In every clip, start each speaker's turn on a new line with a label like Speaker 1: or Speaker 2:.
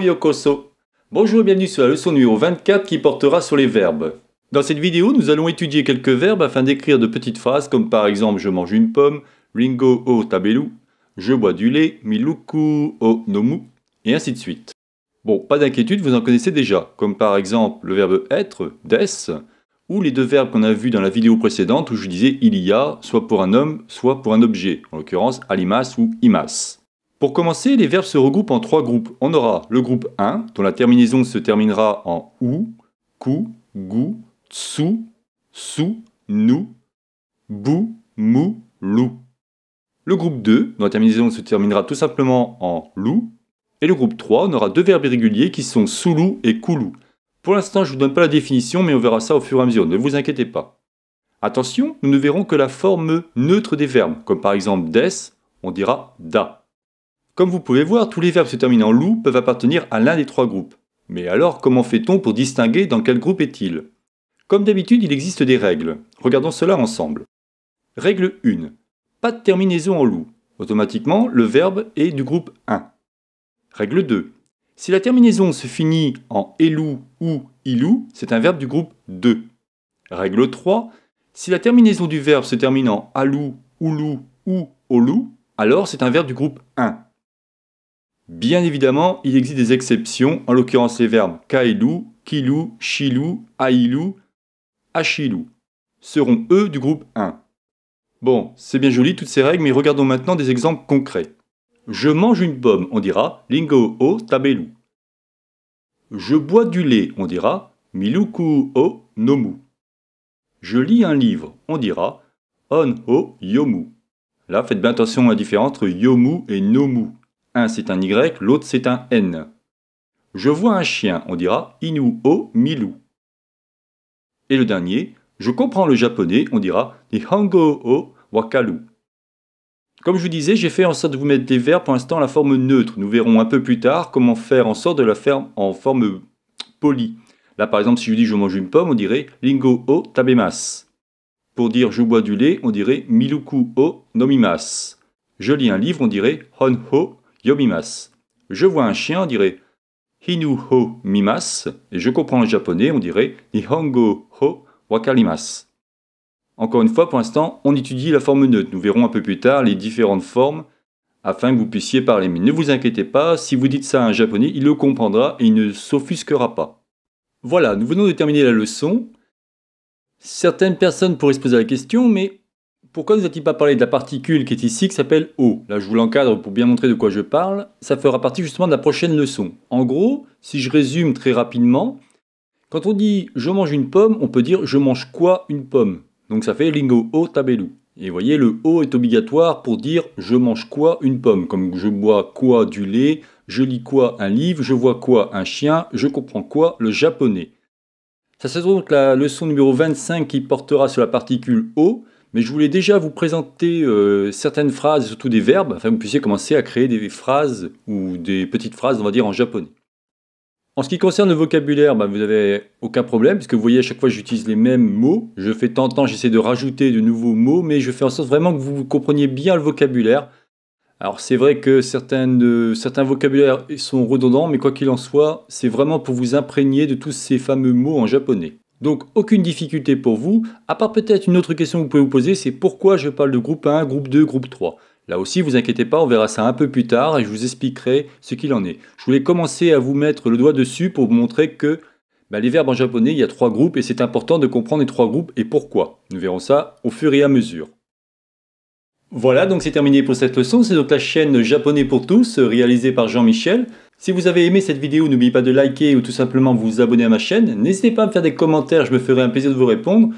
Speaker 1: yokoso. Bonjour et bienvenue sur la leçon numéro 24 qui portera sur les verbes. Dans cette vidéo, nous allons étudier quelques verbes afin d'écrire de petites phrases comme par exemple je mange une pomme, ringo o tabelu, je bois du lait, miluku o nomu, et ainsi de suite. Bon, pas d'inquiétude, vous en connaissez déjà, comme par exemple le verbe être, des, ou les deux verbes qu'on a vus dans la vidéo précédente où je disais il y a, soit pour un homme, soit pour un objet, en l'occurrence alimas ou imas. Pour commencer, les verbes se regroupent en trois groupes. On aura le groupe 1, dont la terminaison se terminera en ou, ku, gu, tsu, sou, nu, bou, mou, lou. Le groupe 2, dont la terminaison se terminera tout simplement en lou. Et le groupe 3, on aura deux verbes irréguliers qui sont soulou et koulou. Pour l'instant, je ne vous donne pas la définition, mais on verra ça au fur et à mesure, ne vous inquiétez pas. Attention, nous ne verrons que la forme neutre des verbes, comme par exemple des, on dira da. Comme vous pouvez voir, tous les verbes se terminant en loup peuvent appartenir à l'un des trois groupes. Mais alors, comment fait-on pour distinguer dans quel groupe est-il Comme d'habitude, il existe des règles. Regardons cela ensemble. Règle 1. Pas de terminaison en loup. Automatiquement, le verbe est du groupe 1. Règle 2. Si la terminaison se finit en elou ou ilou, c'est un verbe du groupe 2. Règle 3. Si la terminaison du verbe se termine en alou, oulou ou olou, alors c'est un verbe du groupe 1. Bien évidemment, il existe des exceptions, en l'occurrence les verbes kailu »,« kilou, chilou, aïlou, achilou, seront eux du groupe 1. Bon, c'est bien joli toutes ces règles, mais regardons maintenant des exemples concrets. Je mange une pomme, on dira Lingo o tabelu. Je bois du lait, on dira Miluku o nomu. Je lis un livre, on dira On o yomu. Là, faites bien attention à la différence entre yomu et nomu. Un c'est un Y, l'autre c'est un N. Je vois un chien, on dira Inu o milu. Et le dernier, je comprends le japonais, on dira Nihongo o wakalu. Comme je vous disais, j'ai fait en sorte de vous mettre des verbes pour l'instant la forme neutre. Nous verrons un peu plus tard comment faire en sorte de la faire en forme polie. Là, par exemple, si je dis je mange une pomme, on dirait lingo o tabemas. Pour dire je bois du lait, on dirait miluku o nomimas. Je lis un livre, on dirait hon ho yomimas. Je vois un chien, on dirait hinu ho mimas. Et je comprends le japonais, on dirait nihongo ho wakalimas. Encore une fois, pour l'instant, on étudie la forme neutre. Nous verrons un peu plus tard les différentes formes afin que vous puissiez parler. Mais ne vous inquiétez pas, si vous dites ça à un japonais, il le comprendra et il ne s'offusquera pas. Voilà, nous venons de terminer la leçon. Certaines personnes pourraient se poser la question, mais pourquoi ne vous a-t-il pas parlé de la particule qui est ici, qui s'appelle O Là, je vous l'encadre pour bien montrer de quoi je parle. Ça fera partie justement de la prochaine leçon. En gros, si je résume très rapidement, quand on dit je mange une pomme, on peut dire je mange quoi une pomme donc ça fait lingo o oh, tabelu. Et vous voyez, le o oh est obligatoire pour dire je mange quoi une pomme, comme je bois quoi du lait, je lis quoi un livre, je vois quoi un chien, je comprends quoi le japonais. Ça sera donc la leçon numéro 25 qui portera sur la particule o, mais je voulais déjà vous présenter euh, certaines phrases, surtout des verbes, afin que vous puissiez commencer à créer des phrases ou des petites phrases, on va dire, en japonais. En ce qui concerne le vocabulaire, bah, vous n'avez aucun problème, puisque vous voyez, à chaque fois, j'utilise les mêmes mots. Je fais tant temps, j'essaie de rajouter de nouveaux mots, mais je fais en sorte vraiment que vous compreniez bien le vocabulaire. Alors, c'est vrai que euh, certains vocabulaires sont redondants, mais quoi qu'il en soit, c'est vraiment pour vous imprégner de tous ces fameux mots en japonais. Donc, aucune difficulté pour vous, à part peut-être une autre question que vous pouvez vous poser, c'est pourquoi je parle de groupe 1, groupe 2, groupe 3 Là aussi, vous inquiétez pas, on verra ça un peu plus tard et je vous expliquerai ce qu'il en est. Je voulais commencer à vous mettre le doigt dessus pour vous montrer que bah, les verbes en japonais, il y a trois groupes et c'est important de comprendre les trois groupes et pourquoi. Nous verrons ça au fur et à mesure. Voilà, donc c'est terminé pour cette leçon. C'est donc la chaîne Japonais pour tous, réalisée par Jean-Michel. Si vous avez aimé cette vidéo, n'oubliez pas de liker ou tout simplement vous abonner à ma chaîne. N'hésitez pas à me faire des commentaires, je me ferai un plaisir de vous répondre.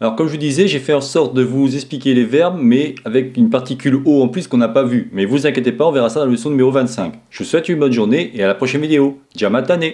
Speaker 1: Alors comme je vous disais, j'ai fait en sorte de vous expliquer les verbes, mais avec une particule O en plus qu'on n'a pas vue. Mais vous inquiétez pas, on verra ça dans la leçon numéro 25. Je vous souhaite une bonne journée et à la prochaine vidéo. Jamatane